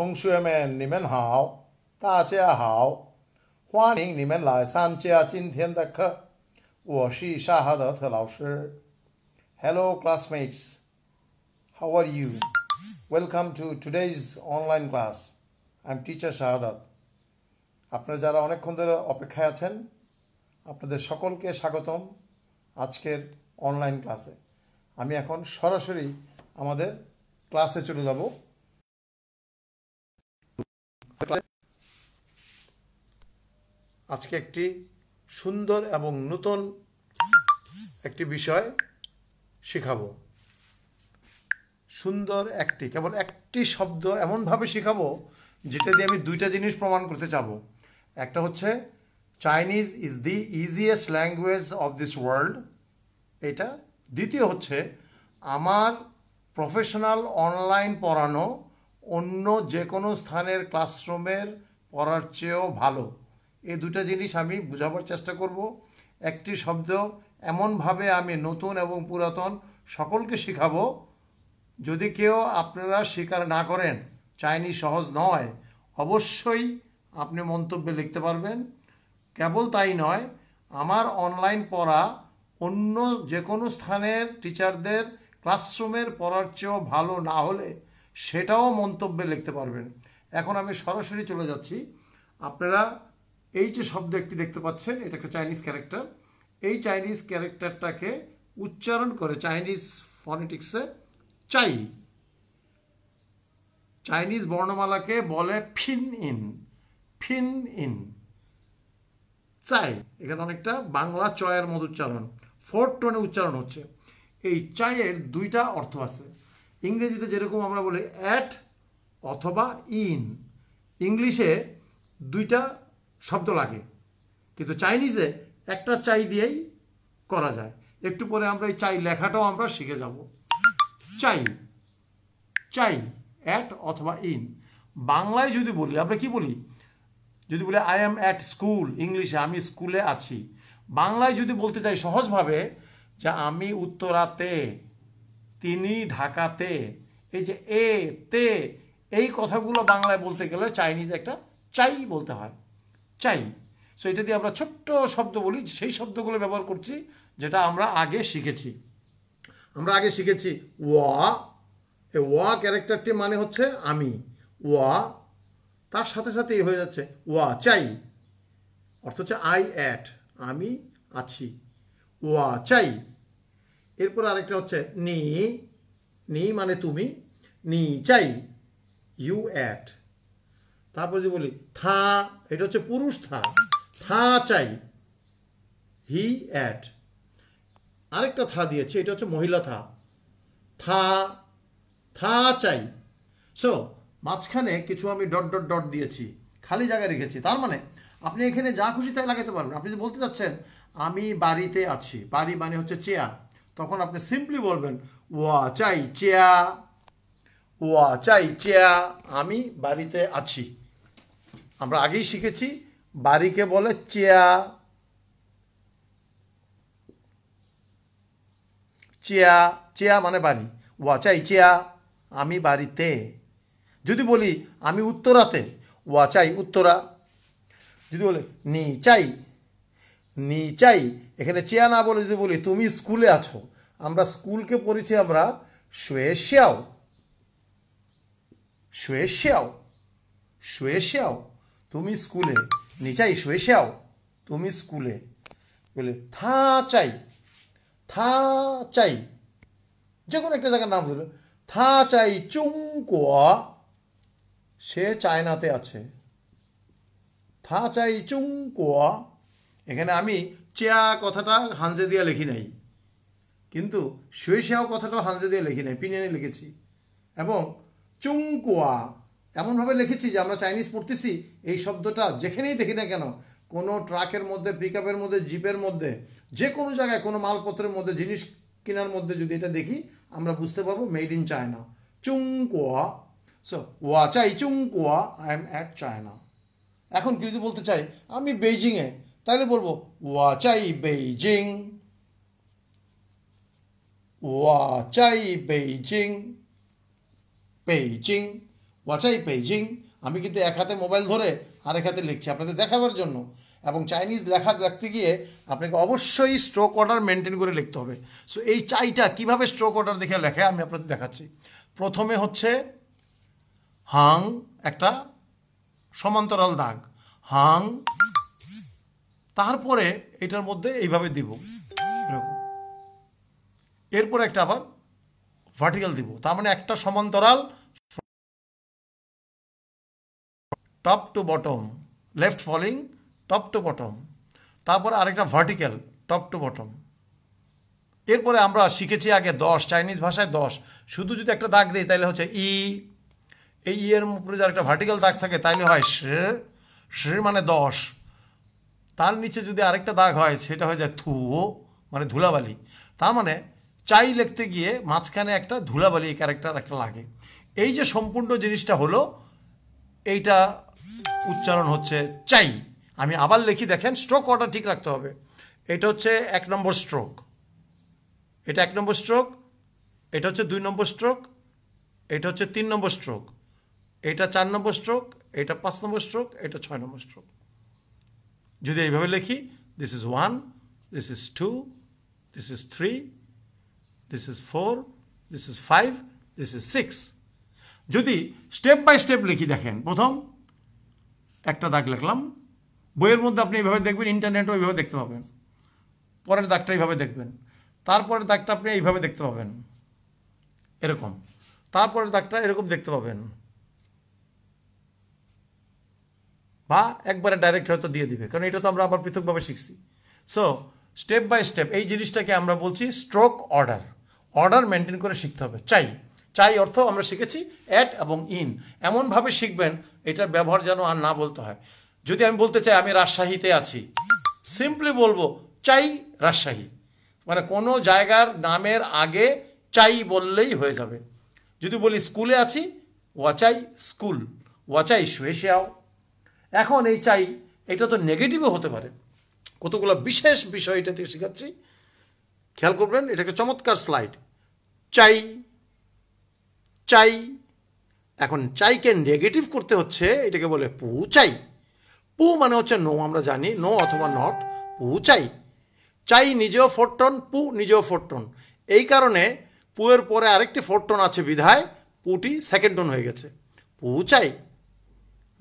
同学们，你们好，大家好，欢迎你们来参加今天的课。我是沙哈德特老师。Hello, classmates. How are you? Welcome to today's online class. I'm teacher Shahadat. আপনারা যারা অনেকক্ষণ ধরে অপেক্ষায় আছেন আপনাদের সকলকে স্বাগতম আজকের অনলাইন ক্লাসে আমি এখন সরাসরি আমাদের ক্লাসে চলে যাবো আজকে একটি সুন্দর এবং নতুন একটি বিষয় শিখাবো সুন্দর একটি কেবল একটি শব্দ এমনভাবে শিখাবো যেটা দিয়ে আমি দুইটা জিনিস প্রমাণ করতে চাব একটা হচ্ছে Chinese is the easiest language of this world এটা দ্বিতীয় হচ্ছে আমার প্রফেশনাল অনলাইন পড়ানো অন্য যে কোনো স্থানের ক্লাসরুমের পড়ার চেয়েও ভালো এই দুটা জিনিস আমি বোঝাবার চেষ্টা করব একটি শব্দ এমনভাবে আমি নতুন এবং পুরাতন সকলকে শেখাবো যদি কেউ আপনারা স্বীকার না করেন চাইনি সহজ নয় অবশ্যই আপনি মন্তব্যে লিখতে পারবেন কেবল তাই নয় আমার অনলাইন পড়া অন্য যে কোনো স্থানের টিচারদের ক্লাসরুমের পড়ার চেয়েও ভালো না হলে সেটাও মন্তব্যে লিখতে পারবেন এখন আমি সরাসরি চলে যাচ্ছি আপনারা এই যে শব্দ একটি দেখতে পাচ্ছেন এটা একটা চাইনিজ ক্যারেক্টার এই চাইনিজ ক্যারেক্টারটাকে উচ্চারণ করে চাইনিজ ফনেটিক্সে চাই চাইনিজ বর্ণমালাকে বলে ফিন ইন ফিন ইন চাই এখানে অনেকটা বাংলা চয়ের মতো উচ্চারণ ফোর টোনে উচ্চারণ হচ্ছে এই চায়ের দুইটা অর্থ আছে ইংরেজিতে যেরকম আমরা বলি অ্যাট অথবা ইন ইংলিশে দুইটা শব্দ লাগে কিন্তু চাইনিজে একটা চাই দিয়েই করা যায় একটু পরে আমরা এই চাই লেখাটাও আমরা শিখে যাব চাই চাই অ্যাট অথবা ইন বাংলায় যদি বলি আমরা কি বলি যদি বলি আই এম অ্যাট স্কুল ইংলিশে আমি স্কুলে আছি বাংলায় যদি বলতে চাই সহজভাবে যে আমি উত্তরাতে তিনি ঢাকাতে এই যে এ তে এই কথাগুলো বাংলায় বলতে গেলে চাইনিজ একটা চাই বলতে হয় চাই সো এটা দিয়ে আমরা ছোট্ট শব্দ বলি সেই শব্দগুলো ব্যবহার করছি যেটা আমরা আগে শিখেছি আমরা আগে শিখেছি ওয়া এ ওয়া ক্যারেক্টারটি মানে হচ্ছে আমি ওয়া তার সাথে সাথে হয়ে যাচ্ছে ওয়া চাই অর্থ হচ্ছে আই অ্যাট আমি আছি ওয়া চাই এরপর আরেকটা হচ্ছে নি নি মানে তুমি নি চাই ইউ অ্যাট তারপর যদি বলি থা এটা হচ্ছে পুরুষ থা থা চাই হি অ্যাট আরেকটা থা দিয়েছে এটা হচ্ছে মহিলা থা থা থা চাই সো মাঝখানে কিছু আমি ডট ডট ডট দিয়েছি খালি জায়গায় রেখেছি তার মানে আপনি এখানে যা খুশি তাই লাগাতে পারবেন আপনি বলতে চাচ্ছেন আমি বাড়িতে আছি বাড়ি মানে হচ্ছে চেয়ার তখন আপনি সিম্পলি বলবেন ওয়া চাই চেয়া ওয়া চাই চেয়া আমি বাড়িতে আছি আমরা আগেই শিখেছি বাড়িকে বলে চেয়া চেয়া চেয়া মানে বাড়ি ওয়া চাই চেয়া আমি বাড়িতে যদি বলি আমি উত্তরাতে ওয়া চাই উত্তরা যদি বলে নি চাই নিচাই এখানে চেয়া না বলে যদি বলি তুমি স্কুলে আছো আমরা স্কুলকে পড়েছি আমরা শুয়েশিয়াও শুয়েশিয়াও শুয়েশিয়াও তুমি স্কুলে নিচাই শুয়েশিয়াও তুমি স্কুলে বলে থা চাই থা চাই যে কোনো একটা জায়গার নাম ধরে থা চাই চুংকুয়া সে চায়নাতে আছে থা চাই চুংকুয়া এখানে আমি চেয়া কথাটা হানজে দিয়া লিখি নাই কিন্তু শুয়ে শেয়াও কথাটাও হানজে দিয়ে লিখি নাই পিনিয়ানে লিখেছি এবং চুংকুয়া এমনভাবে লিখেছি যে আমরা চাইনিজ পড়তেছি এই শব্দটা যেখানেই দেখি না কেন কোনো ট্রাকের মধ্যে পিক মধ্যে জিপের মধ্যে যে কোনো জায়গায় কোনো মালপত্রের মধ্যে জিনিস কেনার মধ্যে যদি এটা দেখি আমরা বুঝতে পারবো মেড ইন চায়না চুংকুয়া সো ওয়া চাই চুংকুয়া আই এম অ্যাট চায়না এখন কি যদি বলতে চাই আমি বেইজিংয়ে তাহলে বলবো ওয়াচাই বেইজিং ওয়াচাই বেইজিং বেইজিং ওয়াচাই বেইজিং আমি কিন্তু এক হাতে মোবাইল ধরে আর এক হাতে লিখছি আপনাদের দেখাবার জন্য এবং চাইনিজ লেখা লিখতে গিয়ে আপনাকে অবশ্যই স্ট্রোক অর্ডার মেনটেন করে লিখতে হবে সো এই চাইটা কিভাবে স্ট্রোক অর্ডার দেখে লেখে আমি আপনাদের দেখাচ্ছি প্রথমে হচ্ছে হাং একটা সমান্তরাল দাগ হাং তারপরে এটার মধ্যে এইভাবে দিব এরপরে এরপর একটা আবার ভার্টিক্যাল দিব তার মানে একটা সমান্তরাল top to bottom left falling top to bottom তারপরে আরেকটা ভার্টিক্যাল টপ টু বটম এরপরে আমরা শিখেছি আগে দশ চাইনিজ ভাষায় দশ শুধু যদি একটা দাগ দিই তাহলে হচ্ছে ই এই ইয়ের উপরে যার একটা ভার্টিক্যাল দাগ থাকে তাইলে হয় শ্রে শ্রে মানে দশ তার নিচে যদি আরেকটা দাগ হয় সেটা হয়ে যায় থুও মানে ধুলাবালি তার মানে চাই লিখতে গিয়ে মাঝখানে একটা ধুলাবালি ক্যারেক্টার একটা লাগে এই যে সম্পূর্ণ জিনিসটা হলো এইটা উচ্চারণ হচ্ছে চাই আমি আবার লিখি দেখেন স্ট্রোক অর্ডার ঠিক রাখতে হবে এটা হচ্ছে এক নম্বর স্ট্রোক এটা এক নম্বর স্ট্রোক এটা হচ্ছে দুই নম্বর স্ট্রোক এটা হচ্ছে তিন নম্বর স্ট্রোক এটা চার নম্বর স্ট্রোক এটা পাঁচ নম্বর স্ট্রোক এটা ছয় নম্বর স্ট্রোক যদি এইভাবে লিখি this is one this is two this is three this is four this is five this is six যদি স্টেপ বাই স্টেপ লিখি দেখেন প্রথম একটা দাগ লিখলাম বইয়ের মধ্যে আপনি এইভাবে দেখবেন ইন্টারনেটও এইভাবে দেখতে পাবেন পরের দাগটা এইভাবে দেখবেন তারপরের দাগটা আপনি এইভাবে দেখতে পাবেন এরকম তারপরের দাগটা এরকম দেখতে পাবেন বা একবারে ডাইরেক্ট হয়তো দিয়ে দিবে কারণ এটা তো আমরা আবার পৃথকভাবে শিখছি সো স্টেপ বাই স্টেপ এই জিনিসটাকে আমরা বলছি স্ট্রোক অর্ডার অর্ডার মেনটেন করে শিখতে হবে চাই চাই অর্থ আমরা শিখেছি অ্যাট এবং ইন এমনভাবে শিখবেন এটার ব্যবহার যেন আর না বলতে হয় যদি আমি বলতে চাই আমি রাজশাহীতে আছি সিম্পলি বলবো চাই রাজশাহী মানে কোনো জায়গার নামের আগে চাই বললেই হয়ে যাবে যদি বলি স্কুলে আছি ওয়াচাই স্কুল ওয়াচাই শুয়ে শেয়াও এখন এই চাই এটা তো নেগেটিভও হতে পারে কতগুলো বিশেষ বিষয় এটা থেকে শেখাচ্ছি খেয়াল করবেন এটা একটা চমৎকার স্লাইড চাই চাই এখন চাইকে নেগেটিভ করতে হচ্ছে এটাকে বলে পু চাই পু মানে হচ্ছে নো আমরা জানি নো অথবা নট পু চাই চাই নিজেও ফোরটন পু নিজেও ফোরটন এই কারণে পুয়ের পরে আরেকটি ফোরটন আছে বিধায় পুটি সেকেন্ড টোন হয়ে গেছে পু চাই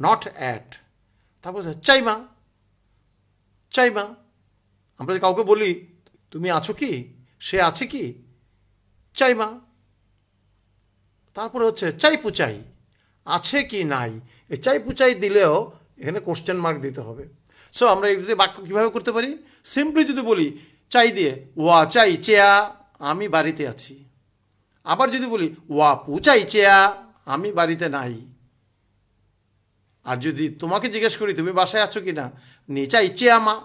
নট অ্যাট তারপর চাই মা চাই মা আমরা যদি কাউকে বলি তুমি আছো কি সে আছে কি চাই মা তারপরে হচ্ছে চাই পুচাই আছে কি নাই এই চাই পুচাই দিলেও এখানে কোশ্চেন মার্ক দিতে হবে সো আমরা এই বাক্য কীভাবে করতে পারি সিম্পলি যদি বলি চাই দিয়ে ওয়া চাই চেয়া আমি বাড়িতে আছি আবার যদি বলি ওয়া পুচাই চেয়া আমি বাড়িতে নাই আর যদি তোমাকে জিজ্ঞেস করি তুমি বাসায় আছো কি না নিচা ইচ্ছে আমা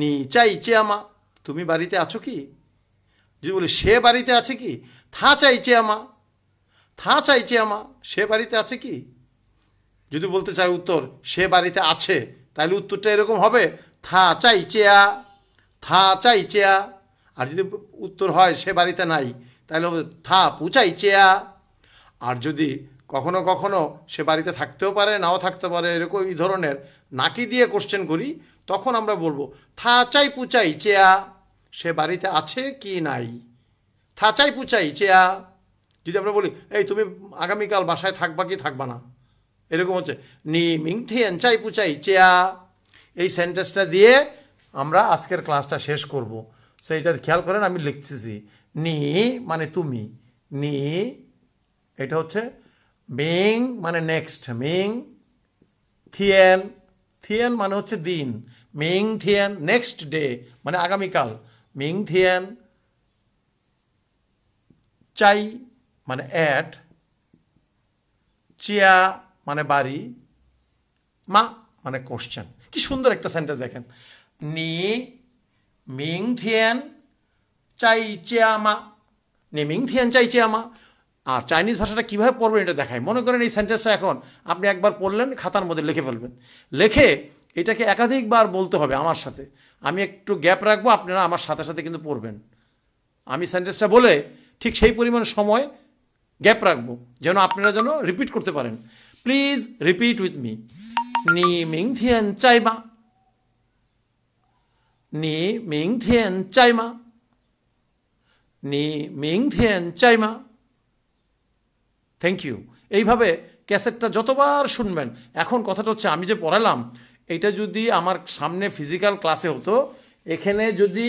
নিচা ইচ্ছে আমা তুমি বাড়িতে আছো কি যদি বলি সে বাড়িতে আছে কি থা চাইছে আমা থা চাইছে আমা সে বাড়িতে আছে কি যদি বলতে চাই উত্তর সে বাড়িতে আছে তাহলে উত্তরটা এরকম হবে থা চাইছে আ থা চাইছে আ আর যদি উত্তর হয় সে বাড়িতে নাই তাহলে হবে থা পুচাইছে আ আর যদি কখনো কখনো সে বাড়িতে থাকতেও পারে নাও থাকতে পারে এরকম এই ধরনের নাকি দিয়ে কোশ্চেন করি তখন আমরা বলবো থাচাই পুচাই চেয়া সে বাড়িতে আছে কি নাই থাচাই পুচাই চেয়া যদি আমরা বলি এই তুমি আগামীকাল বাসায় থাকবা কি থাকবা না এরকম হচ্ছে নি মিংথিয়ান চাই পুচাই চেয়া এই সেন্টেন্সটা দিয়ে আমরা আজকের ক্লাসটা শেষ করব সেইটা খেয়াল করেন আমি লিখতেছি নি মানে তুমি নি এটা হচ্ছে বিং মানে নেক্সট মিং থিয়েন থিয়েন মানে হচ্ছে দিন মিং থিয়েন নেক্সট ডে মানে আগামীকাল মিং থিয়েন চাই মানে অ্যাট চিয়া মানে বাড়ি মা মানে কোশ্চেন কি সুন্দর একটা সেন্টেন্স দেখেন নি মিং থিয়েন চাই চেয়া মা নি মিং থিয়েন চাই চেয়া মা আর চাইনিজ ভাষাটা কীভাবে পড়বেন এটা দেখায় মনে করেন এই সেন্টেন্সটা এখন আপনি একবার পড়লেন খাতার মধ্যে লিখে ফেলবেন লেখে এটাকে একাধিকবার বলতে হবে আমার সাথে আমি একটু গ্যাপ রাখবো আপনারা আমার সাথে সাথে কিন্তু পড়বেন আমি সেন্টেন্সটা বলে ঠিক সেই পরিমাণ সময় গ্যাপ রাখবো যেন আপনারা যেন রিপিট করতে পারেন প্লিজ রিপিট উইথ মি নি মিং থিয়েন চাইমা নি মিং থিয়েন চাইমা নি মিং থিয়েন চাইমা থ্যাংক ইউ এইভাবে ক্যাসেটটা যতবার শুনবেন এখন কথাটা হচ্ছে আমি যে পড়ালাম এটা যদি আমার সামনে ফিজিক্যাল ক্লাসে হতো এখানে যদি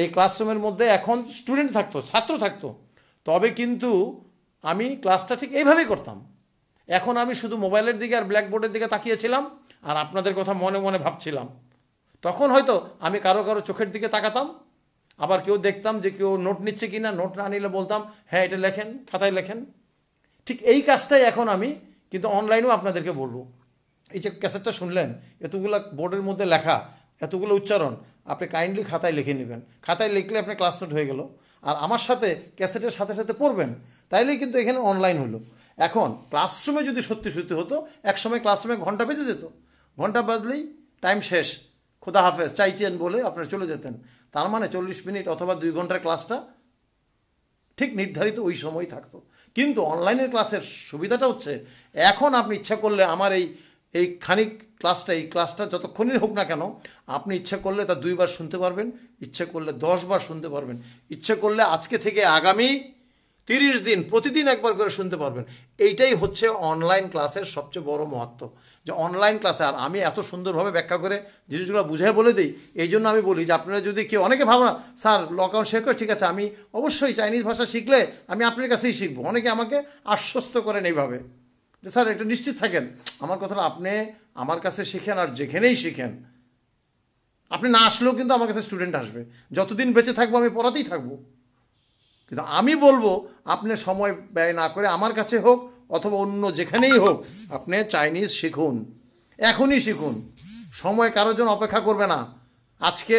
এই ক্লাসরুমের মধ্যে এখন স্টুডেন্ট থাকতো ছাত্র থাকতো তবে কিন্তু আমি ক্লাসটা ঠিক এইভাবেই করতাম এখন আমি শুধু মোবাইলের দিকে আর ব্ল্যাকবোর্ডের দিকে তাকিয়েছিলাম আর আপনাদের কথা মনে মনে ভাবছিলাম তখন হয়তো আমি কারো কারো চোখের দিকে তাকাতাম আবার কেউ দেখতাম যে কেউ নোট নিচ্ছে কি না নোট না নিলে বলতাম হ্যাঁ এটা লেখেন খাতায় লেখেন ঠিক এই কাজটাই এখন আমি কিন্তু অনলাইনেও আপনাদেরকে বলবো এই যে ক্যাসেটটা শুনলেন এতগুলো বোর্ডের মধ্যে লেখা এতগুলো উচ্চারণ আপনি কাইন্ডলি খাতায় লিখে নেবেন খাতায় লিখলে আপনার ক্লাস নোট হয়ে গেল আর আমার সাথে ক্যাসেটের সাথে সাথে পড়বেন তাইলেই কিন্তু এখানে অনলাইন হলো এখন ক্লাসরুমে যদি সত্যি সত্যি হতো একসময় ক্লাসরুমে ঘন্টা বেজে যেত ঘন্টা বাজলেই টাইম শেষ খোদা হাফেজ চাইছেন বলে আপনারা চলে যেতেন তার মানে চল্লিশ মিনিট অথবা দুই ঘন্টার ক্লাসটা ঠিক নির্ধারিত ওই সময় থাকতো কিন্তু অনলাইনের ক্লাসের সুবিধাটা হচ্ছে এখন আপনি ইচ্ছা করলে আমার এই এই খানিক ক্লাসটা এই ক্লাসটা যতক্ষণই হোক না কেন আপনি ইচ্ছা করলে তা দুইবার শুনতে পারবেন ইচ্ছে করলে দশবার শুনতে পারবেন ইচ্ছে করলে আজকে থেকে আগামী তিরিশ দিন প্রতিদিন একবার করে শুনতে পারবেন এইটাই হচ্ছে অনলাইন ক্লাসের সবচেয়ে বড় মহত্ব যে অনলাইন ক্লাসে আর আমি এত সুন্দরভাবে ব্যাখ্যা করে জিনিসগুলো বুঝে বলে দিই এই জন্য আমি বলি যে আপনারা যদি কেউ অনেকে ভাবো না স্যার লকডাউন শেখ করে ঠিক আছে আমি অবশ্যই চাইনিজ ভাষা শিখলে আমি আপনার কাছেই শিখবো অনেকে আমাকে আশ্বস্ত করেন এইভাবে যে স্যার একটু নিশ্চিত থাকেন আমার কথাটা আপনি আমার কাছে শিখেন আর যেখানেই শিখেন আপনি না আসলেও কিন্তু আমার কাছে স্টুডেন্ট আসবে যতদিন বেঁচে থাকবো আমি পড়াতেই থাকবো কিন্তু আমি বলবো আপনি সময় ব্যয় না করে আমার কাছে হোক অথবা অন্য যেখানেই হোক আপনি চাইনিজ শিখুন এখনই শিখুন সময় কারোর জন্য অপেক্ষা করবে না আজকে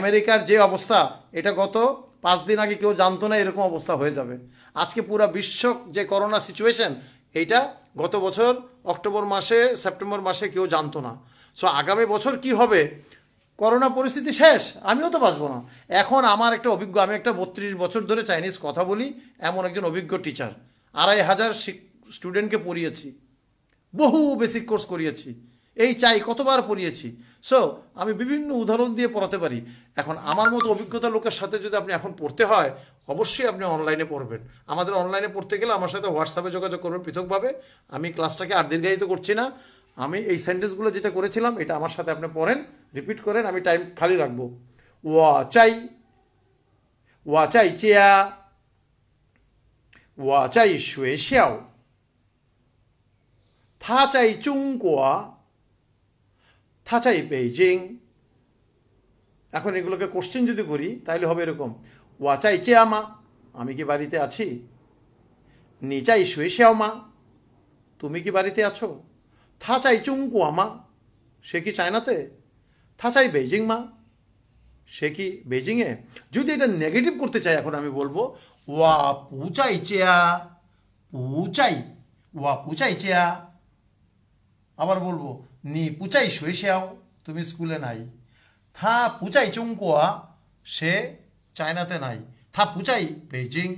আমেরিকার যে অবস্থা এটা গত পাঁচ দিন আগে কেউ জানতো না এরকম অবস্থা হয়ে যাবে আজকে পুরো বিশ্ব যে করোনা সিচুয়েশন এইটা গত বছর অক্টোবর মাসে সেপ্টেম্বর মাসে কেউ জানতো না সো আগামী বছর কি হবে করোনা পরিস্থিতি শেষ আমিও তো বাঁচবো না এখন আমার একটা অভিজ্ঞ আমি একটা বত্রিশ বছর ধরে চাইনিজ কথা বলি এমন একজন অভিজ্ঞ টিচার আড়াই হাজার স্টুডেন্টকে পড়িয়েছি বহু বেসিক কোর্স করিয়েছি এই চাই কতবার পড়িয়েছি সো আমি বিভিন্ন উদাহরণ দিয়ে পড়াতে পারি এখন আমার মতো অভিজ্ঞতা লোকের সাথে যদি আপনি এখন পড়তে হয় অবশ্যই আপনি অনলাইনে পড়বেন আমাদের অনলাইনে পড়তে গেলে আমার সাথে হোয়াটসঅ্যাপে যোগাযোগ করবেন পৃথকভাবে আমি ক্লাসটাকে আর দীর্ঘায়িত করছি না আমি এই সেন্টেন্সগুলো যেটা করেছিলাম এটা আমার সাথে আপনি পড়েন রিপিট করেন আমি টাইম খালি রাখবো ওয়া চাই ওয়া চাই চেয়া ওয়া চাই শুয়ে শিয়াও 他在中国，他在北京。এখন এগুলোকে কোশ্চেন যদি করি তাহলে হবে এরকম ওয়া চাই চেয়ামা আমি কি বাড়িতে আছি নিচাই শুয়েশিয়াওমা তুমি কি বাড়িতে আছো থা চাই চুঙ্কুয়ামা সে কি চায়নাতে থা চাই বেজিং মা সে কি বেজিংয়ে যদি এটা নেগেটিভ করতে চাই এখন আমি বলবো ওয়া পুচাই চেয়া পুচাই ওয়া পুচাই চেয়া আবার বলবো নি পুচাই শুয়ে আও তুমি স্কুলে নাই থা পুচাই চুঙ্কুয়া সে চায়নাতে নাই থা পুচাই বেইজিং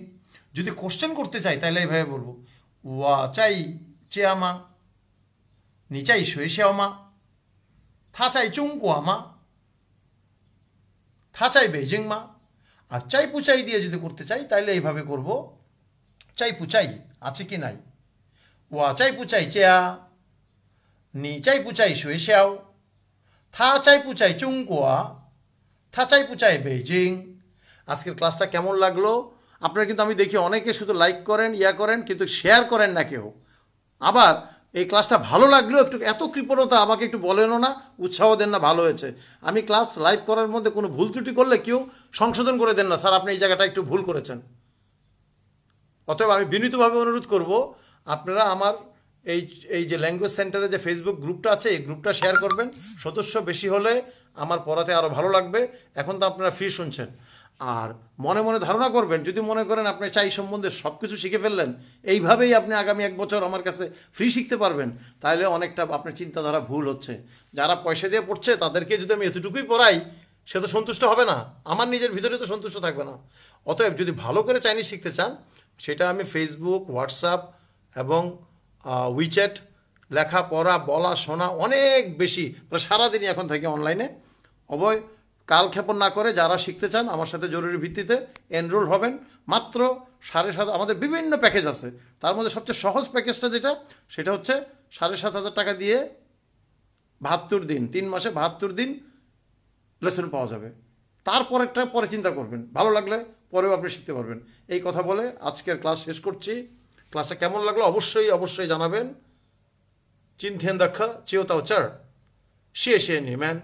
যদি কোশ্চেন করতে চাই তাহলে এইভাবে বলবো ওয়া চাই চেয়ামা নিচাই শুয়ে মা থা চাই চুঙ্কুয়া মা থা চাই বেজিং মা আর চাই পুচাই দিয়ে যদি করতে চাই তাহলে এইভাবে করব চাই পুচাই আছে কি নাই ওয়া চাই পুচাই চেয়া 你在不在学校？他在不在中国？他在不在北京？আজকের ক্লাসটা কেমন লাগলো আপনারা কিন্তু আমি দেখি অনেকে শুধু লাইক করেন ইয়া করেন কিন্তু শেয়ার করেন না কেউ আবার এই ক্লাসটা ভালো লাগলেও একটু এত কৃপণতা আমাকে একটু বলেনও না উৎসাহ দেন না ভালো হয়েছে আমি ক্লাস লাইভ করার মধ্যে কোনো ভুল ত্রুটি করলে কেউ সংশোধন করে দেন না স্যার আপনি এই জায়গাটা একটু ভুল করেছেন অতএব আমি বিনীতভাবে অনুরোধ করব আপনারা আমার এই এই যে ল্যাঙ্গুয়েজ সেন্টারে যে ফেসবুক গ্রুপটা আছে এই গ্রুপটা শেয়ার করবেন সদস্য বেশি হলে আমার পড়াতে আরও ভালো লাগবে এখন তো আপনারা ফ্রি শুনছেন আর মনে মনে ধারণা করবেন যদি মনে করেন আপনি চাই সম্বন্ধে সব কিছু শিখে ফেললেন এইভাবেই আপনি আগামী এক বছর আমার কাছে ফ্রি শিখতে পারবেন তাহলে অনেকটা আপনার চিন্তাধারা ভুল হচ্ছে যারা পয়সা দিয়ে পড়ছে তাদেরকে যদি আমি এতটুকুই পড়াই সে তো সন্তুষ্ট হবে না আমার নিজের ভিতরে তো সন্তুষ্ট থাকবে না অতএব যদি ভালো করে চাইনিজ শিখতে চান সেটা আমি ফেসবুক হোয়াটসঅ্যাপ এবং উইচ্যাট লেখাপড়া বলা শোনা অনেক বেশি প্রায় সারাদিনই এখন থেকে অনলাইনে অবয় কালক্ষেপণ না করে যারা শিখতে চান আমার সাথে জরুরি ভিত্তিতে এনরোল হবেন মাত্র সাড়ে সাত আমাদের বিভিন্ন প্যাকেজ আছে তার মধ্যে সবচেয়ে সহজ প্যাকেজটা যেটা সেটা হচ্ছে সাড়ে সাত হাজার টাকা দিয়ে বাহাত্তর দিন তিন মাসে বাহাত্তর দিন লেসন পাওয়া যাবে তারপরেরটা পরে চিন্তা করবেন ভালো লাগলে পরেও আপনি শিখতে পারবেন এই কথা বলে আজকের ক্লাস শেষ করছি ক্লাসে কেমন লাগলো অবশ্যই অবশ্যই জানাবেন চিন্থেন দেখা চেয়েও তাও চার শিয়ে শিয়ে নি ম্যান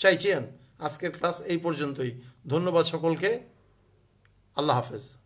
চাই চেন আজকের ক্লাস এই পর্যন্তই ধন্যবাদ সকলকে আল্লাহ হাফেজ